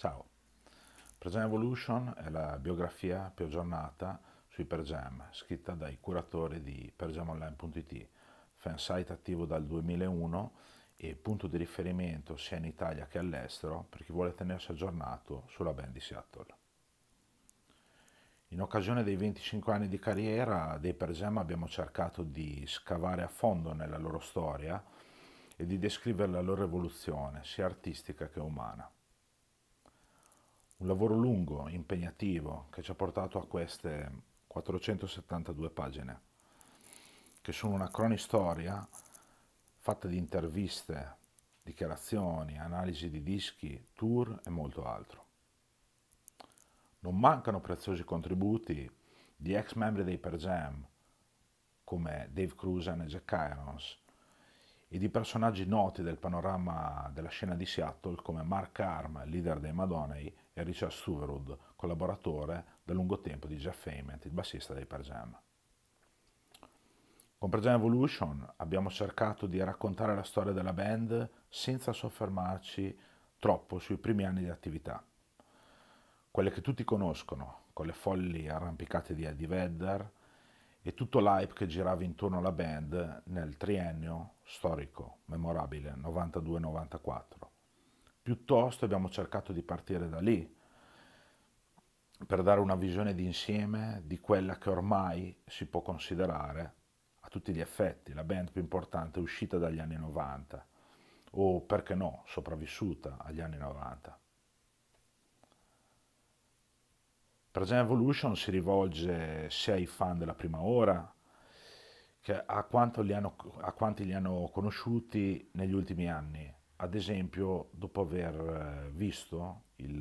Ciao, Pergem Evolution è la biografia più aggiornata sui Pergem, scritta dai curatori di pergemonline.it, fansite attivo dal 2001 e punto di riferimento sia in Italia che all'estero per chi vuole tenersi aggiornato sulla band di Seattle. In occasione dei 25 anni di carriera dei Pergem abbiamo cercato di scavare a fondo nella loro storia e di descrivere la loro evoluzione, sia artistica che umana un lavoro lungo, impegnativo, che ci ha portato a queste 472 pagine, che sono una cronistoria fatta di interviste, dichiarazioni, analisi di dischi, tour e molto altro. Non mancano preziosi contributi di ex membri dei Per Jam, come Dave Cruzan e Jack Irons, e di personaggi noti del panorama della scena di Seattle come Mark Arm, leader dei Madonnei, e Richard Stuverud, collaboratore da lungo tempo di Jeff Ament, il bassista dei Per Jam. Con Per Jam Evolution abbiamo cercato di raccontare la storia della band senza soffermarci troppo sui primi anni di attività. Quelle che tutti conoscono, con le folli arrampicate di Eddie Vedder, e tutto l'hype che girava intorno alla band nel triennio storico, memorabile, 92-94. Piuttosto abbiamo cercato di partire da lì per dare una visione d'insieme di quella che ormai si può considerare a tutti gli effetti la band più importante uscita dagli anni 90 o perché no, sopravvissuta agli anni 90. Trajan Evolution si rivolge sia ai fan della prima ora, che a, hanno, a quanti li hanno conosciuti negli ultimi anni. Ad esempio, dopo aver eh, visto il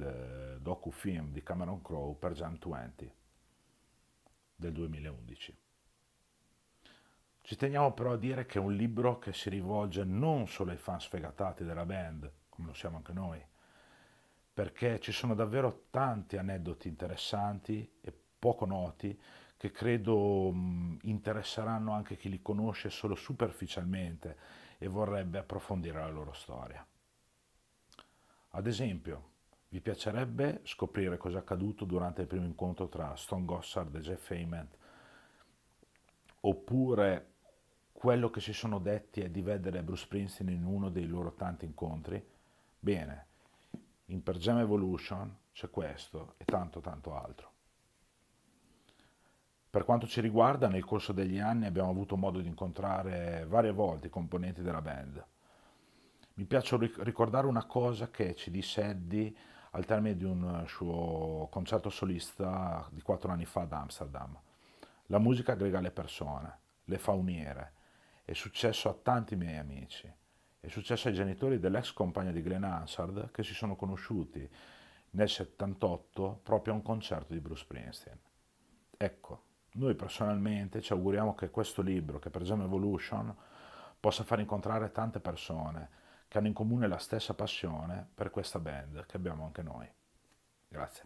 eh, docufilm di Cameron Crowe per Jam 20 del 2011. Ci teniamo però a dire che è un libro che si rivolge non solo ai fan sfegatati della band, come lo siamo anche noi, perché ci sono davvero tanti aneddoti interessanti e poco noti che credo mh, mm, interesseranno anche chi li conosce solo superficialmente e vorrebbe approfondire la loro storia. Ad esempio, vi piacerebbe scoprire cosa è accaduto durante il primo incontro tra Stone Gossard e Jeff Heyman? Oppure quello che si sono detti è di vedere Bruce Princeton in uno dei loro tanti incontri? Bene, in Per Jam Evolution c'è questo e tanto tanto altro. Per quanto ci riguarda, nel corso degli anni abbiamo avuto modo di incontrare varie volte i componenti della band. Mi piace ricordare una cosa che ci disse Eddie al termine di un suo concerto solista di quattro anni fa ad Amsterdam. La musica aggrega le persone, le fa unire. È successo a tanti miei amici. È successo ai genitori dell'ex compagna di Glenn Hansard che si sono conosciuti nel 78 proprio a un concerto di Bruce Springsteen. Ecco, noi personalmente ci auguriamo che questo libro, che per esempio Evolution, possa far incontrare tante persone che hanno in comune la stessa passione per questa band che abbiamo anche noi. Grazie.